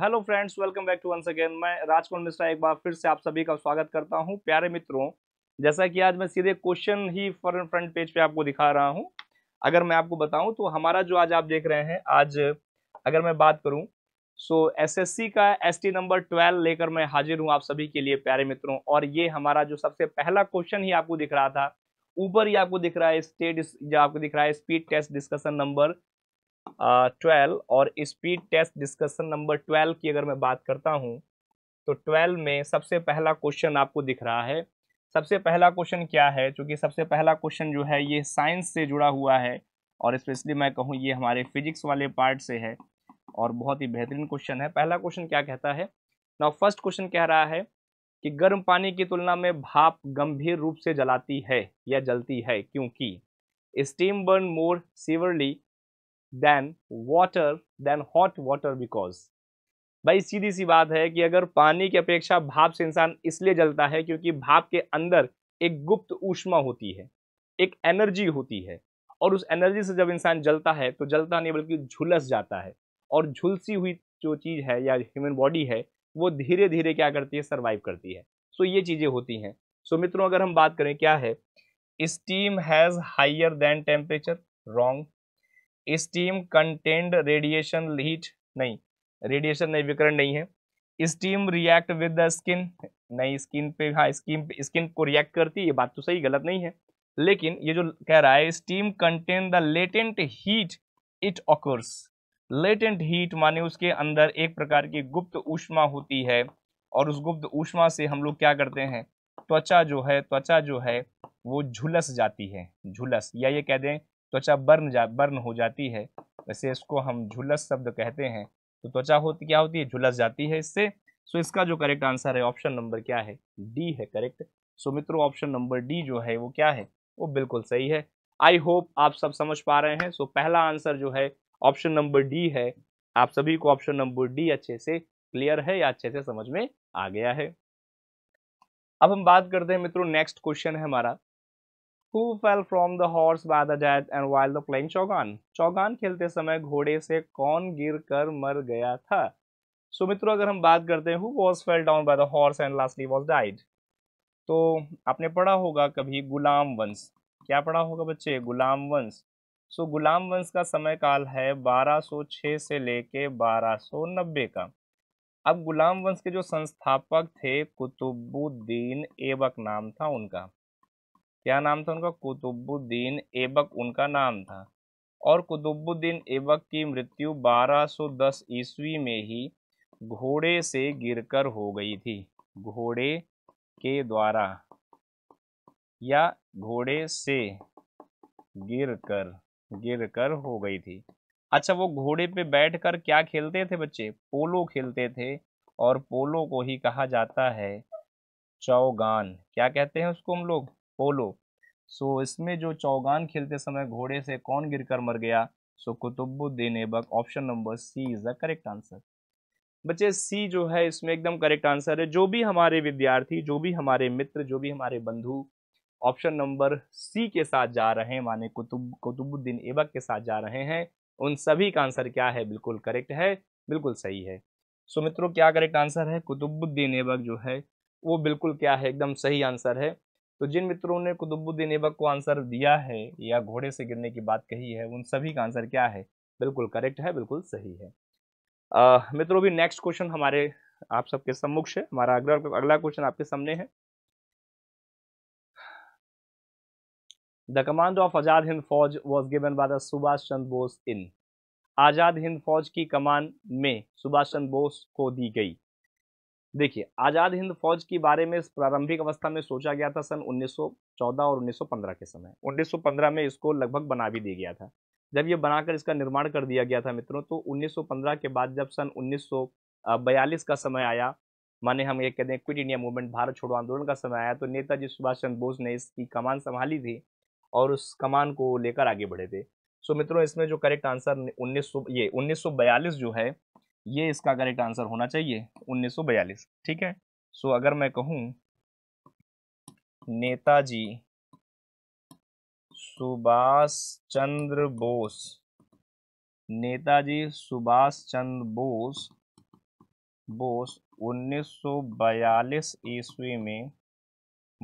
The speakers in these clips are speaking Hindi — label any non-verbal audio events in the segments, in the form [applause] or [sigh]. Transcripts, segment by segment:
Hello friends welcome back to once again मैं राजकुमार मिश्रा एक बार फिर से आप सभी का स्वागत करता हूं प्यारे मित्रों जैसा कि आज मैं सीधे क्वेश्चन ही फॉरन फ्रंट पेज पे आपको दिखा रहा हूं अगर मैं आपको बताऊं तो हमारा जो आज आप देख रहे हैं आज अगर मैं बात करूं सो so, एसएससी का एसटी नंबर ट्वेल्व लेकर मैं हाजिर हूँ आप सभी के लिए प्यारे मित्रों और ये हमारा जो सबसे पहला क्वेश्चन ही आपको दिख रहा था ऊपर ही आपको दिख रहा है स्टेट या आपको दिख रहा है speed test discussion number twelve और speed test discussion number twelve की अगर मैं बात करता हूँ तो ट्वेल्व में सबसे पहला क्वेश्चन आपको दिख रहा है सबसे पहला क्वेश्चन क्या है चूँकि सबसे पहला क्वेश्चन जो है ये साइंस से जुड़ा हुआ है और स्पेशली मैं कहूँ ये हमारे फिजिक्स वाले पार्ट से है और बहुत ही बेहतरीन क्वेश्चन है पहला क्वेश्चन क्या कहता है नाउ फर्स्ट क्वेश्चन कह रहा है कि गर्म पानी की तुलना में भाप गंभीर रूप से जलाती है या जलती है क्योंकि steam burn more severely than water than hot water because भाई सीधी सी बात है कि अगर पानी की अपेक्षा भाप से इंसान इसलिए जलता है क्योंकि भाप के अंदर एक गुप्त ऊष्मा होती है एक एनर्जी होती है और उस एनर्जी से जब इंसान जलता है तो जलता नहीं बल्कि झुलस जाता है और झुलसी हुई जो चीज़ है या ह्यूमन बॉडी है वो धीरे धीरे क्या करती है सर्वाइव करती है सो ये चीज़ें होती हैं सो मित्रों अगर हम बात करें क्या है steam has higher than temperature wrong steam content radiation heat नहीं रेडिएशन नहीं विकरण नहीं है steam react with the skin नहीं स्किन पे हाँ स्किन स्किन को रिएक्ट करती है ये बात तो सही गलत नहीं है लेकिन ये जो कह रहा है steam contain the latent heat it occurs latent heat माने उसके अंदर एक प्रकार की गुप्त ऊष्मा होती है और उस गुप्त ऊष्मा से हम लोग क्या करते हैं त्वचा जो है त्वचा जो है वो झुलस जाती है झुलस या ये कह दें त्वचा बर्न जा बर्न हो जाती है वैसे इसको हम झुलस शब्द कहते हैं तो त्वचा होती क्या होती है झुलस जाती है इससे सो इसका जो करेक्ट आंसर है ऑप्शन नंबर क्या है डी है करेक्ट सो मित्रों ऑप्शन नंबर डी जो है वो क्या है वो बिल्कुल सही है आई होप आप सब समझ पा रहे हैं सो पहला आंसर जो है ऑप्शन नंबर डी है आप सभी को ऑप्शन नंबर डी अच्छे से क्लियर है या अच्छे से समझ में आ गया है अब हम बात करते हैं मित्रों नेक्स्ट क्वेश्चन है हमारा who fell from the horse by the dead and while the playing Chaugan Chaugan खेलते समय घोड़े से कौन गिर कर मर गया था सो so, मित्रों अगर हम बात करते हैं who was fell down by the horse and lastly was died तो आपने पढ़ा होगा कभी गुलाम वंश क्या पढ़ा होगा बच्चे गुलाम वंश सो so, गुलाम वंश का समय काल है 1206 से लेके 1290 का अब गुलाम वंश के जो संस्थापक थे कुतुबुद्दीन एबक नाम था उनका क्या नाम था उनका कुतुबुद्दीन ऐबक उनका नाम था और कुतुबुद्दीन ऐबक की मृत्यु 1210 ईस्वी में ही घोड़े से गिरकर हो गई थी घोड़े के द्वारा या घोड़े से गिरकर गिरकर हो गई थी अच्छा वो घोड़े पे बैठकर क्या खेलते थे बच्चे पोलो खेलते थे और पोलो को ही कहा जाता है चौगान क्या कहते हैं उसको हम लोग पोलो सो इसमें जो चौगान खेलते समय घोड़े से कौन गिरकर मर गया so Qutubuddin Aibak option number C is the correct answer बच्चे सी जो है इसमें एकदम करेक्ट आंसर है जो भी हमारे विद्यार्थी जो भी हमारे मित्र जो भी हमारे बंधु ऑप्शन नंबर सी के साथ जा रहे हैं माने कुतुब कुतुबुद्दीन ऐबक के साथ जा रहे हैं उन सभी का आंसर क्या है बिल्कुल करेक्ट है बिल्कुल सही है सो मित्रों क्या करेक्ट आंसर है कुतुबुद्दीन ऐबक जो है वो बिल्कुल क्या है एकदम सही आंसर है तो जिन मित्रों ने कुतुबुद्दीन ऐबक को आंसर दिया है या घोड़े से गिरने की बात कही है उन सभी का आंसर क्या है बिल्कुल करेक्ट है बिल्कुल सही है आ, मित्रों भी नेक्स्ट क्वेश्चन हमारे आप सबके सम्मुख है हमारा अगला अगला क्वेश्चन आपके सामने है the command of Azad Hind Fauj was given by the Subhash Chandra Bose इन आजाद हिंद फौज की कमान में सुभाष चंद्र बोस को दी गई देखिए आज़ाद हिंद फौज के बारे में प्रारंभिक अवस्था में सोचा गया था सन 1914 और 1915 के समय 1915 में इसको लगभग बना भी दिया गया था जब ये बनाकर इसका निर्माण कर दिया गया था मित्रों तो 1915 के बाद जब सन 1942 का समय आया माने हम ये कहते हैं क्विट इंडिया मूवमेंट भारत छोड़ो आंदोलन का समय आया तो नेताजी सुभाष चंद्र बोस ने इसकी कमान संभाली थी और उस कमान को लेकर आगे बढ़े थे सो मित्रों इसमें जो करेक्ट आंसर उन्नीस ये उन्नीस जो है ये इसका करेक्ट आंसर होना चाहिए 1942 ठीक है सो so, अगर मैं कहूँ नेताजी सुभाष चंद्र बोस नेताजी सुभाष चंद्र बोस बोस 1942 ईस्वी में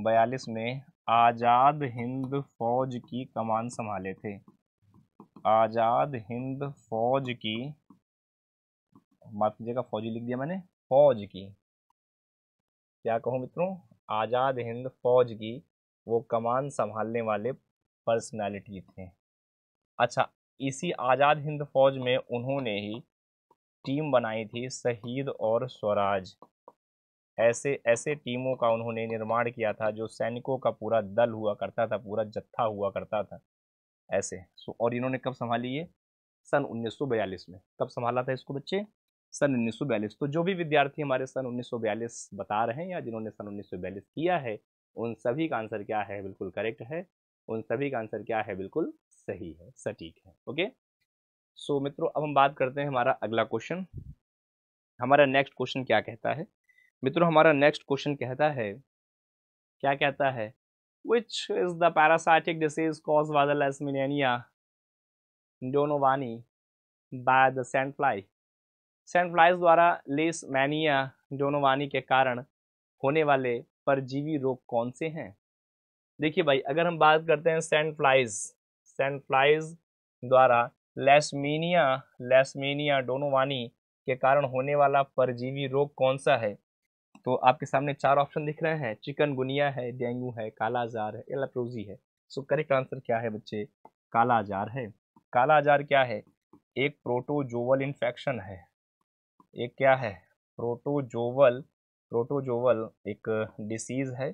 42 में आज़ाद हिंद फौज की कमान संभाले थे आज़ाद हिंद फौज की मार्क कीजिएगा फौजी लिख दिया मैंने फौज की क्या कहूँ मित्रों आज़ाद हिंद फौज की वो कमान संभालने वाले पर्सनालिटी थे अच्छा इसी आज़ाद हिंद फौज में उन्होंने ही टीम बनाई थी शहीद और स्वराज ऐसे ऐसे टीमों का उन्होंने निर्माण किया था जो सैनिकों का पूरा दल हुआ करता था पूरा जत्था हुआ करता था ऐसे और इन्होंने कब संभाली ये सन 1942 में कब संभाला था इसको बच्चे सन उन्नीस तो जो भी विद्यार्थी हमारे सन उन्नीस बता रहे हैं या जिन्होंने सन उन्नीस किया है उन सभी का आंसर क्या है बिल्कुल करेक्ट है उन सभी का आंसर क्या है बिल्कुल सही है सटीक है ओके सो so, मित्रों अब हम बात करते हैं हमारा अगला क्वेश्चन हमारा नेक्स्ट क्वेश्चन क्या कहता है मित्रों हमारा नेक्स्ट क्वेश्चन कहता है क्या कहता है which is the parasitic disease cause by एसमिनिया donovani by the sand fly sandflies द्वारा लेस मैनिया डोनोवानी के कारण होने वाले परजीवी रोग कौन से हैं देखिए भाई अगर हम बात करते हैं सैंडफ्लाइज सैंडफ्लाइज द्वारा लेसमेनिया लेसमेनिया डोनोवानी के कारण होने वाला परजीवी रोग कौन सा है तो आपके सामने चार ऑप्शन दिख रहे हैं चिकन गुनिया है डेंगू है कालाजार है एलाप्रोजी है सो करेक्ट आंसर क्या है बच्चे कालाजार है कालाजार क्या है एक प्रोटोजोवल इन्फेक्शन है ये क्या है प्रोटोजोवल प्रोटोजोवल एक डिसीज़ है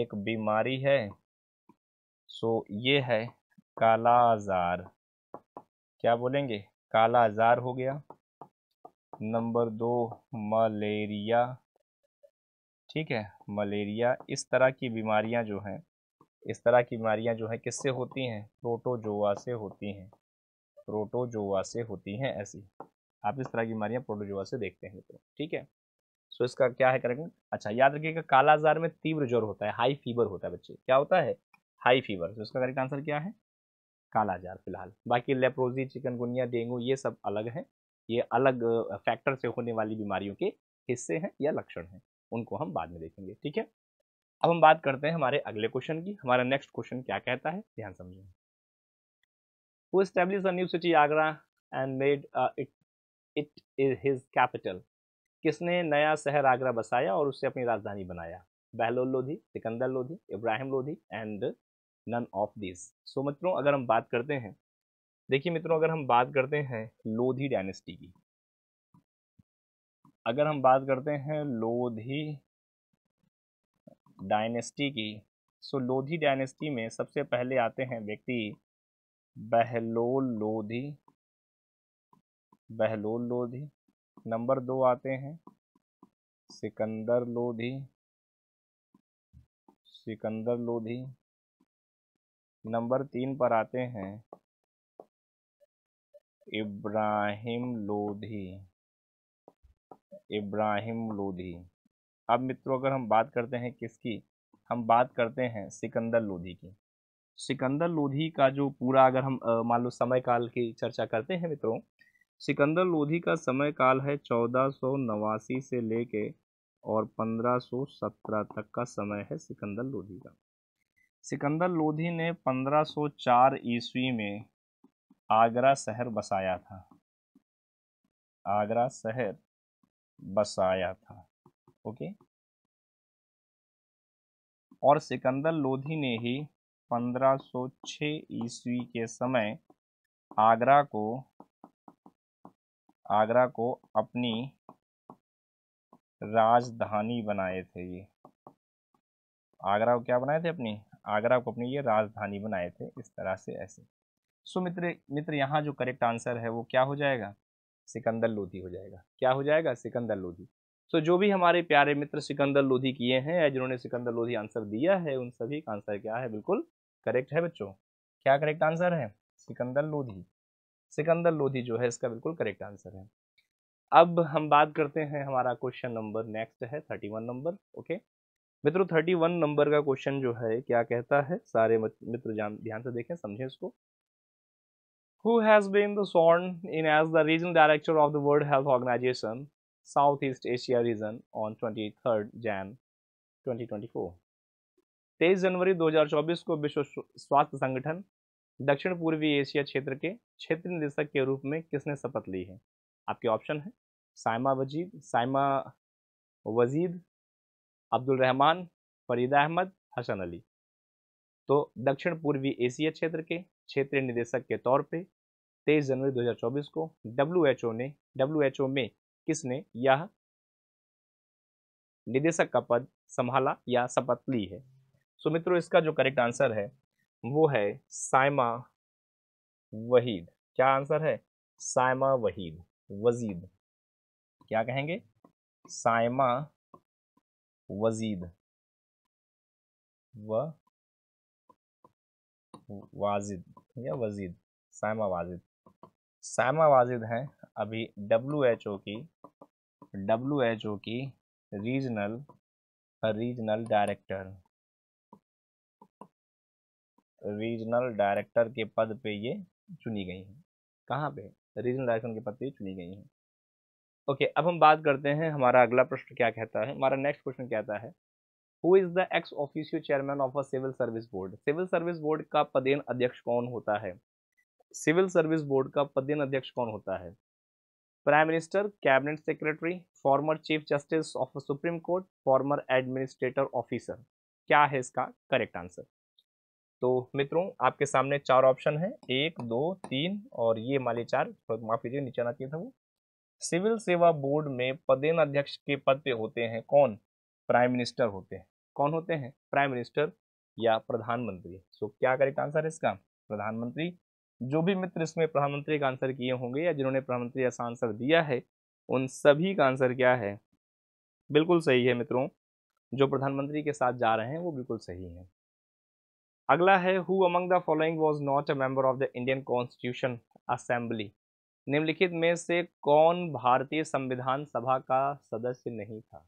एक बीमारी है सो ये है काला आजार क्या बोलेंगे काला आजार हो गया नंबर दो मलेरिया ठीक है मलेरिया इस तरह की बीमारियां जो हैं इस तरह की बीमारियां जो हैं किससे होती हैं प्रोटोजोआ से होती हैं प्रोटोजोआ से होती हैं ऐसी आप इस तरह की बीमारियां प्रोटोजोआ से देखते हैं मित्रों ठीक है सो इसका क्या है करेक्ट अच्छा याद रखिएगा काला आजार में तीव्र ज्वर होता है हाई फीवर होता है बच्चे क्या होता है हाई फीवर तो इसका करेक्ट आंसर क्या है काला आजार फिलहाल बाकी लेप्रोजी चिकनगुनिया डेंगू ये सब अलग हैं ये अलग फैक्टर से होने वाली बीमारियों के हिस्से हैं या लक्षण हैं उनको हम बाद में देखेंगे ठीक है अब हम बात करते हैं हमारे अगले क्वेश्चन की हमारा नेक्स्ट क्वेश्चन क्या कहता है ध्यान समझें वो established a new city Agra and made it it is his capital किसने नया शहर आगरा बसाया और उसे अपनी राजधानी बनाया Bahlol Lodi Sikandar Lodi Ibrahim Lodi and none of this so मित्रों अगर हम बात करते हैं देखिए मित्रों अगर हम बात करते हैं लोधी डायनेस्टी की अगर हम बात करते हैं लोधी डायनेस्टी की सो लोधी डायनेस्टी में सबसे पहले आते हैं व्यक्ति बहलोल लोधी बहलोल लोधी नंबर दो आते हैं सिकंदर लोधी सिकंदर लोधी नंबर तीन पर आते हैं इब्राहिम लोधी इब्राहिम लोधी अब मित्रों अगर हम बात करते हैं किसकी हम बात करते हैं सिकंदर लोधी की सिकंदर लोधी का जो पूरा अगर हम मान लो समय काल की चर्चा करते हैं मित्रों सिकंदर लोधी का समय काल है चौदह सौ नवासी से लेके और पंद्रह सत्रह तक का समय है सिकंदर लोधी का सिकंदर लोधी ने 1504 ईस्वी में आगरा शहर बसाया था आगरा शहर बसाया था ओके और सिकंदर लोधी ने ही 1506 ईस्वी के समय आगरा को आगरा को अपनी राजधानी बनाए थे ये आगरा को क्या बनाए थे अपनी आगरा को अपनी ये राजधानी बनाए थे इस तरह से ऐसे सो मित्र मित्र यहाँ जो करेक्ट आंसर है वो क्या हो जाएगा सिकंदर लोधी हो जाएगा क्या हो जाएगा सिकंदर लोधी सो जो भी हमारे प्यारे मित्र सिकंदर लोधी किए हैं या जिन्होंने सिकंदर लोधी आंसर दिया है उन सभी का आंसर क्या है बिल्कुल करेक्ट है बच्चों क्या करेक्ट आंसर है सिकंदर लोधी सिकंदर लोधी जो है इसका बिल्कुल करेक्ट आंसर है अब हम बात करते हैं हमारा क्वेश्चन नंबर नेक्स्ट है थर्टी वन नंबर ओके मित्रों थर्टी वन नंबर का क्वेश्चन जो है क्या कहता है सारे मित्र ध्यान से देखें समझें इसको who who has been the sworn in as the regional director of the World Health Organization Southeast Asia region on twenty Jan 2024 23 जनवरी 2024 को विश्व स्वास्थ्य संगठन दक्षिण पूर्वी एशिया क्षेत्र के क्षेत्र निदेशक के रूप में किसने शपथ ली है आपके ऑप्शन है साइमा वजीद साइमा वजीद अब्दुल रहमान फरीदा अहमद हसन अली तो दक्षिण पूर्वी एशिया क्षेत्र के क्षेत्रीय निदेशक के तौर पे 23 जनवरी 2024 को डब्ल्यू ने डब्ल्यू में किसने यह निदेशक का पद संभाला या शपथ ली है सो मित्रों इसका जो करेक्ट आंसर है वो है साइमा वहीद क्या आंसर है साइमा वहीद वजीद क्या कहेंगे साइमा वजीद व वाजिद या वजीद साइमा वाजिद साइमा वाजिद हैं अभी डब्ल्यू एच ओ की डब्ल्यू एच ओ की regional regional director regional director के पद पे ये चुनी गई हैं कहाँ पे रीजनल डायरेक्टर के पद पे चुनी गई हैं ओके अब हम बात करते हैं हमारा अगला प्रश्न क्या कहता है हमारा नेक्स्ट क्वेश्चन कहता है who is the ex official chairman of a civil service board civil service board का पदेन अध्यक्ष कौन होता है सिविल सर्विस बोर्ड का पदेन अध्यक्ष कौन होता है prime minister cabinet secretary former chief justice of supreme court former administrator officer क्या है इसका करेक्ट आंसर तो मित्रों आपके सामने चार ऑप्शन है एक दो तीन और ये माले चार तो माफ कीजिए नीचे ना किया था वो सिविल सेवा बोर्ड में पदेन अध्यक्ष के पद पे होते हैं कौन प्राइम मिनिस्टर होते हैं कौन होते हैं प्राइम मिनिस्टर या प्रधानमंत्री सो so, क्या करेक्ट आंसर है इसका प्रधानमंत्री जो भी मित्र इसमें प्रधानमंत्री का आंसर किए होंगे या जिन्होंने प्रधानमंत्री ऐसा आंसर दिया है उन सभी का आंसर क्या है बिल्कुल सही है मित्रों जो प्रधानमंत्री के साथ जा रहे हैं वो बिल्कुल सही है अगला है who among the following was not a member of the Indian constitution assembly निम्नलिखित में से कौन भारतीय संविधान सभा का सदस्य नहीं था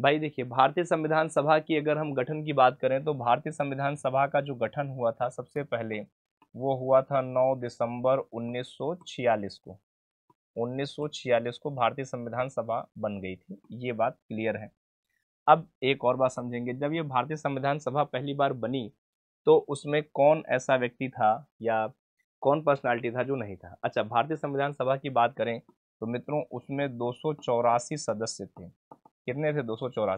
भाई देखिए भारतीय संविधान सभा की अगर हम गठन की बात करें तो भारतीय संविधान सभा का जो गठन हुआ था सबसे पहले वो हुआ था 9 दिसंबर 1946 को 1946 को भारतीय संविधान सभा बन गई थी ये बात क्लियर है अब एक और बात समझेंगे जब ये भारतीय संविधान सभा पहली बार बनी तो उसमें कौन ऐसा व्यक्ति था या कौन पर्सनालिटी था जो नहीं था अच्छा भारतीय संविधान सभा की बात करें तो मित्रों उसमें दो सदस्य थे कितने थे दो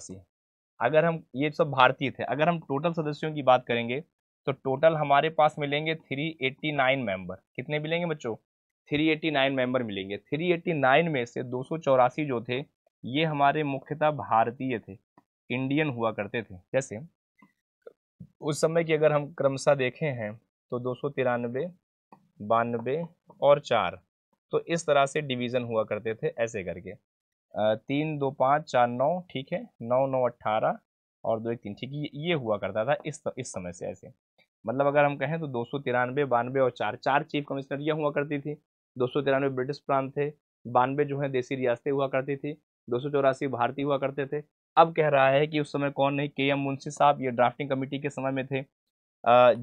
अगर हम ये सब भारतीय थे अगर हम टोटल सदस्यों की बात करेंगे तो टोटल हमारे पास मिलेंगे 389 मेंबर कितने मिलेंगे बच्चों 389 मेंबर मिलेंगे 389 में से दो जो थे ये हमारे मुख्यतः भारतीय थे इंडियन हुआ करते थे जैसे उस समय की अगर हम क्रमशः देखे हैं तो दो सौ तिरानवे बानवे और चार तो इस तरह से डिवीज़न हुआ करते थे ऐसे करके तीन दो पाँच चार नौ ठीक है नौ नौ अट्ठारह और दो एक तीन ठीक है ये हुआ करता था इस इस समय से ऐसे मतलब अगर हम कहें तो दो सौ तिरानवे बानवे और चार चार चीफ कमिश्नर यह हुआ करती थी दो सौ तिरानवे ब्रिटिश प्रांत थे बानवे जो है देसी रियासतें हुआ करती थी दो सौ चौरासी भारतीय हुआ करते थे अब कह रहा है कि उस समय कौन नहीं के एम मुंशी साहब ये ड्राफ्टिंग कमेटी के समय में थे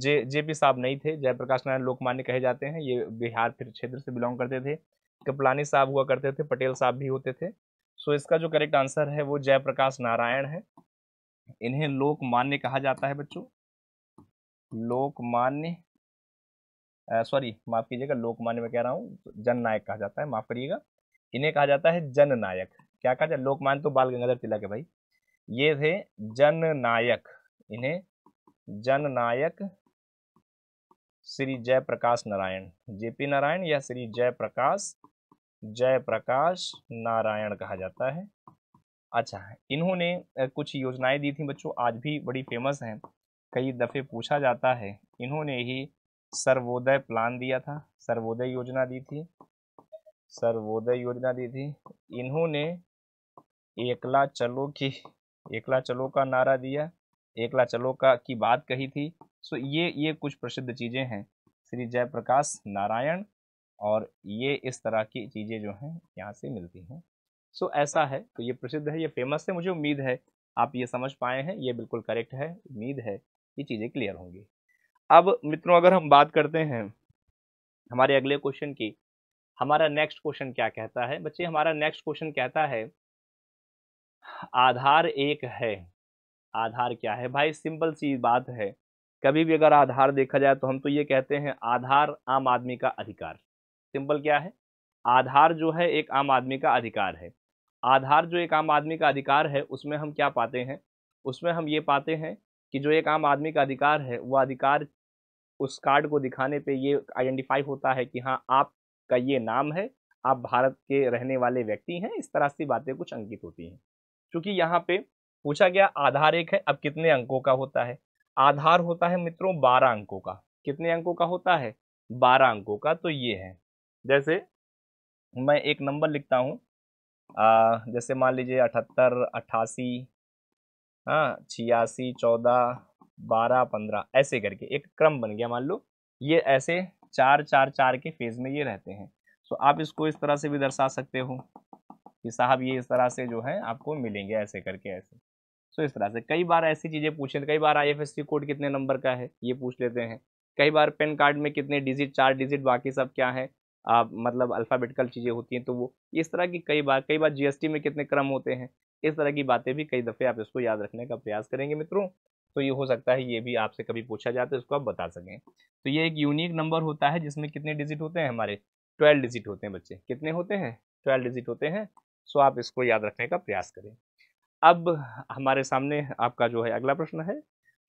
जे जे पी साहब नहीं थे जयप्रकाश नारायण लोकमान्य कहे जाते हैं ये बिहार फिर क्षेत्र से बिलोंग करते थे कपलानी साहब हुआ करते थे पटेल साहब भी होते थे सो इसका जो करेक्ट आंसर है वो जयप्रकाश नारायण है इन्हें लोकमान्य कहा जाता है बच्चों लोकमान्य सॉरी माफ कीजिएगा लोकमान्य में कह रहा हूँ जननायक कहा जाता है माफ करिएगा इन्हें कहा जाता है जननायक क्या कहा जाए लोकमान्य तो बाल गंगाधर तिलक है भाई ये थे जननायक इन्हें जननायक श्री जयप्रकाश नारायण जेपी नारायण या श्री जयप्रकाश जयप्रकाश नारायण कहा जाता है अच्छा इन्होंने कुछ योजनाएं दी थी बच्चों आज भी बड़ी फेमस हैं कई दफ़े पूछा जाता है इन्होंने ही सर्वोदय प्लान दिया था सर्वोदय योजना दी थी सर्वोदय योजना दी थी इन्होंने एकला चलो की एकला चलो का नारा दिया एकला चलो का की बात कही थी सो ये ये कुछ प्रसिद्ध चीज़ें हैं श्री जयप्रकाश नारायण और ये इस तरह की चीज़ें जो हैं यहाँ से मिलती हैं सो ऐसा है तो ये प्रसिद्ध है ये फेमस है मुझे उम्मीद है आप ये समझ पाए हैं ये बिल्कुल करेक्ट है उम्मीद है ये चीज़ें क्लियर होंगी अब मित्रों अगर हम बात करते हैं हमारे अगले क्वेश्चन की हमारा नेक्स्ट क्वेश्चन क्या कहता है बच्चे हमारा नेक्स्ट क्वेश्चन कहता है आधार एक है आधार क्या है भाई सिंपल सी बात है कभी भी अगर आधार देखा जाए तो हम तो ये कहते हैं आधार आम आदमी का अधिकार सिंपल क्या है आधार जो है एक आम आदमी का अधिकार है आधार जो एक आम आदमी का अधिकार है उसमें हम क्या पाते हैं उसमें हम ये पाते हैं कि जो एक आम आदमी का अधिकार है वह अधिकार उस कार्ड को दिखाने पे ये आइडेंटिफाई होता है कि हाँ आपका ये नाम है आप भारत के रहने वाले व्यक्ति हैं इस तरह से बातें कुछ अंकित होती हैं क्योंकि यहाँ पे पूछा गया आधार एक है अब कितने अंकों का होता है आधार होता है मित्रों बारह अंकों का कितने अंकों का होता है बारह अंकों का तो ये है जैसे मैं एक नंबर लिखता हूँ जैसे मान लीजिए अठहत्तर अट्ठासी हाँ छियासी चौदह बारह पंद्रह ऐसे करके एक क्रम बन गया मान लो ये ऐसे चार चार चार के फेज में ये रहते हैं तो आप इसको इस तरह से भी दर्शा सकते हो कि साहब ये इस तरह से जो है आपको मिलेंगे ऐसे करके ऐसे सो इस तरह से कई बार ऐसी चीज़ें पूछे कई बार आई कोड कितने नंबर का है ये पूछ लेते हैं कई बार पेन कार्ड में कितने डिजिट चार डिजिट बाकी सब क्या है आप मतलब अल्फ़ाबेटिकल चीज़ें होती हैं तो वो इस तरह की कई बार कई बार जीएसटी में कितने क्रम होते हैं इस तरह की बातें भी कई दफ़े आप इसको याद रखने का प्रयास करेंगे मित्रों तो ये हो सकता है ये भी आपसे कभी पूछा जाए तो इसको आप बता सकें तो ये एक यूनिक नंबर होता है जिसमें कितने डिजिट होते हैं हमारे ट्वेल्व डिजिट होते हैं बच्चे कितने होते हैं ट्वेल्व डिजिट होते हैं सो आप इसको याद रखने का प्रयास करें अब हमारे सामने आपका जो है अगला प्रश्न है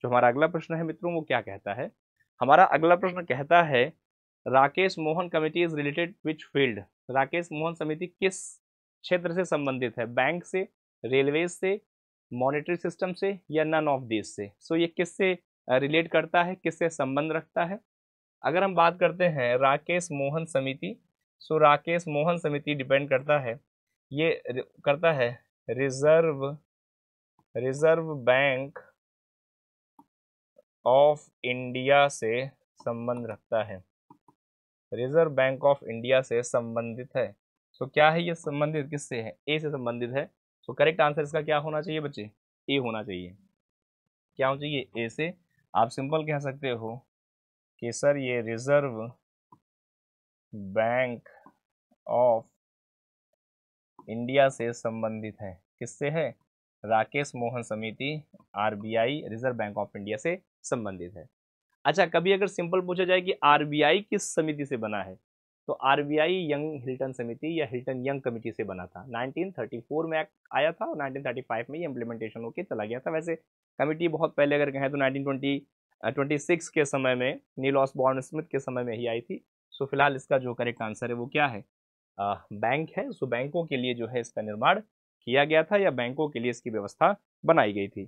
जो हमारा अगला प्रश्न है मित्रों वो क्या कहता है हमारा अगला प्रश्न कहता है Rakesh Mohan committee is related which field Rakesh Mohan समिति किस क्षेत्र से संबंधित है बैंक से रेलवे से मॉनिटरी सिस्टम से या नन ऑफ दिस से सो ये किससे रिलेट करता है किससे संबंध रखता है अगर हम बात करते हैं राकेश मोहन समिति सो राकेश मोहन समिति डिपेंड करता है ये करता है Reserve Reserve Bank of India से संबंध रखता है रिजर्व बैंक ऑफ इंडिया से संबंधित है सो तो so, क्या है ये संबंधित किससे है ए से संबंधित है सो करेक्ट आंसर इसका क्या होना चाहिए बच्चे ए होना चाहिए क्या होना चाहिए ए से आप सिंपल कह सकते हो कि सर ये रिजर्व बैंक ऑफ इंडिया से संबंधित है किससे है राकेश मोहन समिति RBI Reserve Bank of India से संबंधित है अच्छा कभी अगर सिंपल पूछा जाए कि आरबीआई किस समिति से बना है तो आरबीआई यंग हिल्टन समिति या हिल्टन यंग कमिटी से बना था 1934 में एक्ट आया था और 1935 में ये इम्प्लीमेंटेशन होकर चला गया था वैसे कमिटी बहुत पहले अगर कहें तो 1920 26 के समय में नीलॉस बॉर्न स्मिथ के समय में ही आई थी सो फिलहाल इसका जो करेक्ट आंसर है वो क्या है बैंक है सो बैंकों के लिए जो है इसका निर्माण किया गया था या बैंकों के लिए इसकी व्यवस्था बनाई गई थी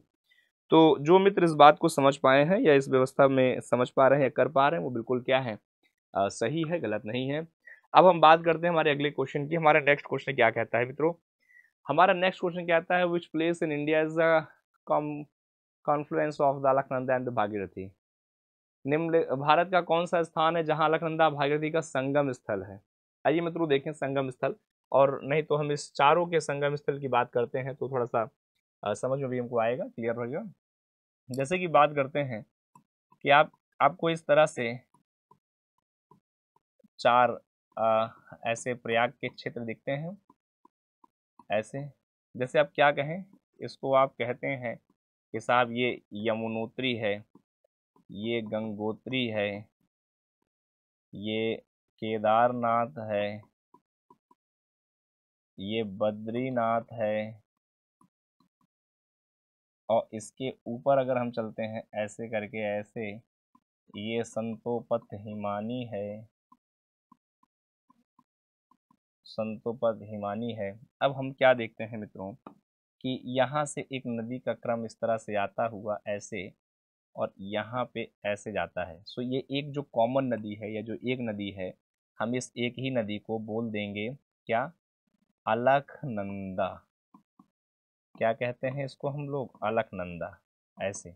तो जो मित्र इस बात को समझ पाए हैं या इस व्यवस्था में समझ पा रहे हैं या कर पा रहे हैं वो बिल्कुल क्या है आ, सही है गलत नहीं है अब हम बात करते हैं हमारे अगले क्वेश्चन की हमारा नेक्स्ट क्वेश्चन क्या कहता है मित्रों हमारा नेक्स्ट क्वेश्चन क्या आता है which place in India is a confluence of the Alaknanda and Bhagirathi निम्न भारत का कौन सा स्थान है जहाँ अलकनंदा भागीरथी का संगम स्थल है आइए मित्रों देखें संगम स्थल और नहीं तो हम इस चारों के संगम स्थल की बात करते हैं तो थोड़ा सा समझ में भी हमको आएगा क्लियर होगा जैसे कि बात करते हैं कि आप आपको इस तरह से चार आ, ऐसे प्रयाग के क्षेत्र दिखते हैं ऐसे जैसे आप क्या कहें इसको आप कहते हैं कि साहब ये यमुनोत्री है ये गंगोत्री है ये केदारनाथ है ये बद्रीनाथ है और इसके ऊपर अगर हम चलते हैं ऐसे करके ऐसे ये संतोपत हिमानी है संतोपत हिमानी है अब हम क्या देखते हैं मित्रों कि यहाँ से एक नदी का क्रम इस तरह से आता हुआ ऐसे और यहाँ पे ऐसे जाता है सो ये एक जो कॉमन नदी है या जो एक नदी है हम इस एक ही नदी को बोल देंगे क्या अलखनंदा क्या कहते हैं इसको हम लोग अलखनंदा ऐसे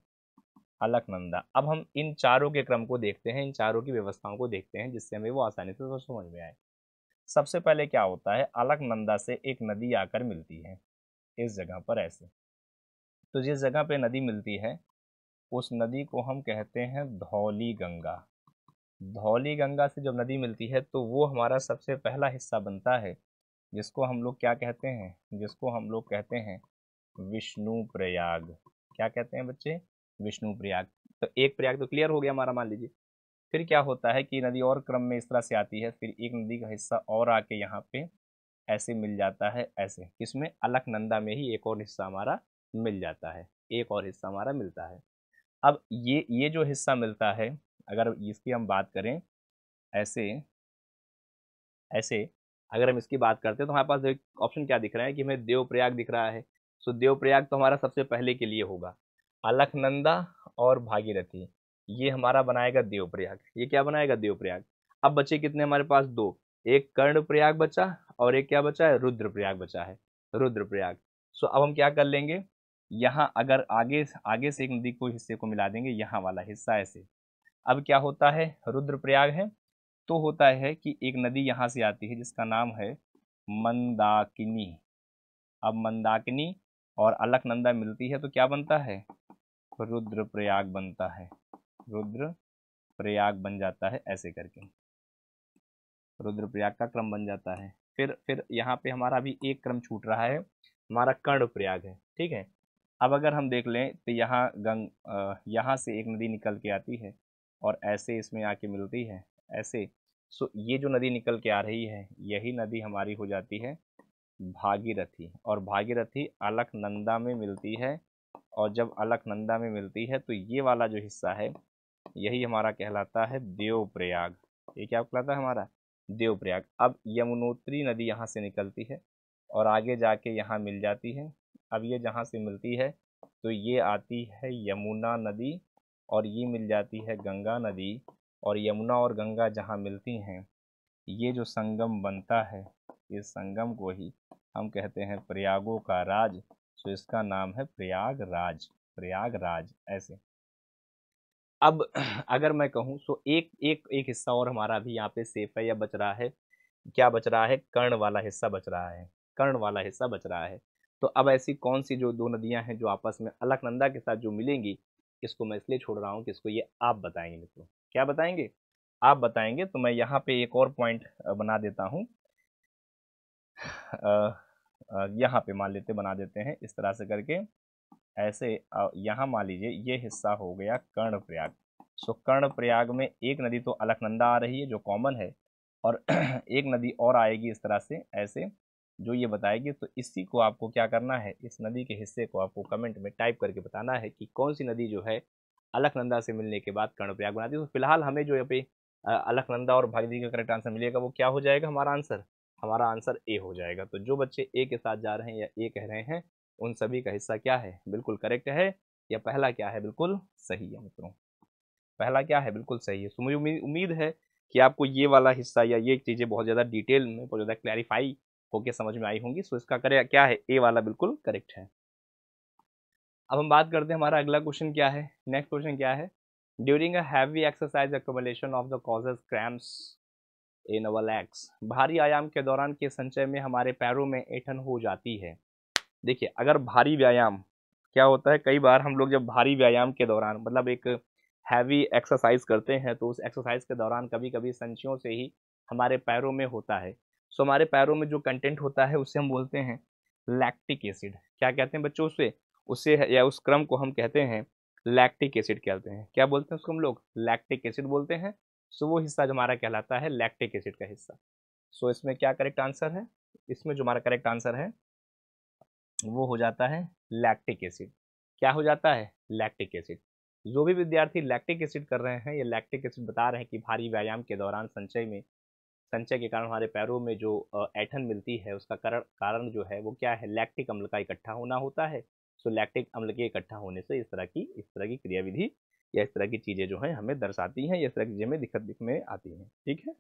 अलकनंदा अब हम इन चारों के क्रम को देखते हैं इन चारों की व्यवस्थाओं को देखते हैं जिससे हमें वो आसानी से समझ में आए सबसे पहले क्या होता है अलकनंदा से एक नदी आकर मिलती है इस जगह पर ऐसे तो जिस जगह पे नदी मिलती है उस नदी को हम कहते हैं धौली गंगा धौली गंगा से जब नदी मिलती है तो वो हमारा सबसे पहला हिस्सा बनता है जिसको हम लोग क्या कहते हैं जिसको हम लोग कहते हैं विष्णु प्रयाग क्या कहते हैं बच्चे विष्णु प्रयाग तो एक प्रयाग तो क्लियर हो गया हमारा मान लीजिए फिर क्या होता है कि नदी और क्रम में इस तरह से आती है फिर एक नदी का हिस्सा और आके यहाँ पे ऐसे मिल जाता है ऐसे इसमें अलकनंदा में ही एक और हिस्सा हमारा मिल जाता है एक और हिस्सा हमारा मिलता है अब ये ये जो हिस्सा मिलता है अगर इसकी हम बात करें ऐसे ऐसे अगर हम इसकी बात करते हैं तो हमारे पास एक ऑप्शन क्या दिख रहा है कि हमें देवप्रयाग दिख रहा है सो देवप्रयाग तो हमारा सबसे पहले के लिए होगा अलखनंदा और भागीरथी ये हमारा बनाएगा देवप्रयाग ये क्या बनाएगा देवप्रयाग अब बचे कितने हमारे पास दो एक कर्ण प्रयाग बचा और एक क्या बचा है रुद्रप्रयाग बचा है रुद्रप्रयाग सो अब हम क्या कर लेंगे यहाँ अगर आगे आगे से एक नदी को हिस्से को मिला देंगे यहाँ वाला हिस्सा ऐसे अब क्या होता है रुद्रप्रयाग है तो होता है कि एक नदी यहाँ से आती है जिसका नाम है मंदाकिनी अब मंदाकिनी और अलकनंदा मिलती है तो क्या बनता है रुद्रप्रयाग बनता है रुद्र प्रयाग बन जाता है ऐसे करके रुद्रप्रयाग का क्रम बन जाता है फिर फिर यहाँ पे हमारा अभी एक क्रम छूट रहा है हमारा कर्ण प्रयाग है ठीक है अब अगर हम देख लें तो यहाँ गंग यहाँ से एक नदी निकल के आती है और ऐसे इसमें आके मिलती है ऐसे सो ये जो नदी निकल के आ रही है यही नदी हमारी हो जाती है भागीरथी और भागीरथी अलकनंदा में मिलती है और जब अलकनंदा में मिलती है तो ये वाला जो हिस्सा है यही हमारा कहलाता है देवप्रयाग ये क्या कहलाता है हमारा देवप्रयाग अब यमुनोत्री नदी यहाँ से निकलती है और आगे जाके यहाँ मिल जाती है अब ये जहाँ से मिलती है तो ये आती है यमुना नदी और ये मिल जाती है गंगा नदी और यमुना और गंगा जहाँ मिलती हैं ये जो संगम बनता है इस संगम को ही हम कहते हैं प्रयागों का राज सो इसका नाम है प्रयागराज प्रयागराज ऐसे अब [clears throat] अगर मैं कहूँ सो एक एक एक हिस्सा और हमारा भी यहाँ पे सेफ है या बच रहा है क्या बच रहा है कर्ण वाला हिस्सा बच रहा है कर्ण वाला हिस्सा बच रहा है तो अब ऐसी कौन सी जो दो नदियाँ हैं जो आपस में अलकनंदा के साथ जो मिलेंगी इसको मैं इसलिए छोड़ रहा हूँ किसको ये आप बताएंगे मित्रों क्या बताएंगे आप बताएंगे तो मैं यहाँ पे एक और पॉइंट बना देता हूँ यहाँ पे मान लेते बना देते हैं इस तरह से करके ऐसे यहाँ मान लीजिए ये हिस्सा हो गया कर्ण प्रयाग सो कर्ण प्रयाग में एक नदी तो अलकनंदा आ रही है जो कॉमन है और [clears throat] एक नदी और आएगी इस तरह से ऐसे जो ये बताएगी तो इसी को आपको क्या करना है इस नदी के हिस्से को आपको कमेंट में टाइप करके बताना है कि कौन सी नदी जो है अलकनंदा से मिलने के बाद कर्णप्रयाग बनाती है तो फिलहाल हमें जो यहाँ पे अलकनंदा और भागीदी का करेक्ट आंसर मिलेगा वो क्या हो जाएगा हमारा आंसर हमारा आंसर ए हो जाएगा तो जो बच्चे ए के साथ जा रहे हैं या ए कह रहे हैं उन सभी का हिस्सा क्या है बिल्कुल करेक्ट है या पहला क्या है बिल्कुल सही है मित्रों पहला क्या है बिल्कुल सही है तो मुझे उम्मीद है कि आपको ये वाला हिस्सा या ये चीज़ें बहुत ज़्यादा डिटेल में बहुत ज़्यादा क्लैरिफाई होके समझ में आई होंगी सो इसका करे क्या है ए वाला बिल्कुल करेक्ट है अब हम बात करते हैं हमारा अगला क्वेश्चन क्या है नेक्स्ट क्वेश्चन क्या है during a heavy exercise accumulation of the causes cramps in our legs भारी आयाम के दौरान के संचय में हमारे पैरों में ऐठन हो जाती है देखिए अगर भारी व्यायाम क्या होता है कई बार हम लोग जब भारी व्यायाम के दौरान मतलब एक हैवी एक्सरसाइज करते हैं तो उस एक्सरसाइज के दौरान कभी कभी संचयों से ही हमारे पैरों में होता है सो हमारे पैरों में जो कंटेंट होता है उसे हम बोलते हैं लैक्टिक एसिड क्या कहते हैं बच्चों उसे उसे या उस क्रम को हम कहते हैं लैक्टिक एसिड कहते हैं क्या बोलते हैं उसको हम लोग लैक्टिक एसिड बोलते हैं सो वो हिस्सा जो हमारा कहलाता है लैक्टिक एसिड का हिस्सा सो इसमें क्या करेक्ट आंसर है इसमें जो हमारा करेक्ट आंसर है वो हो जाता है लैक्टिक एसिड क्या हो जाता है लैक्टिक एसिड जो भी विद्यार्थी लैक्टिक एसिड कर रहे हैं या लैक्टिक एसिड बता रहे हैं कि भारी व्यायाम के दौरान संचय में संचय के कारण हमारे पैरों में जो ऐठन मिलती है उसका कारण कारण जो है वो क्या है लैक्टिक अम्ल का इकट्ठा होना होता है सो लैक्टिक अम्ल के इकट्ठा होने से इस तरह की इस तरह की क्रियाविधि या इस तरह की चीज़ें जो हैं हमें दर्शाती हैं या इस तरह की चीज़ें दिक्कत दिख में आती हैं ठीक है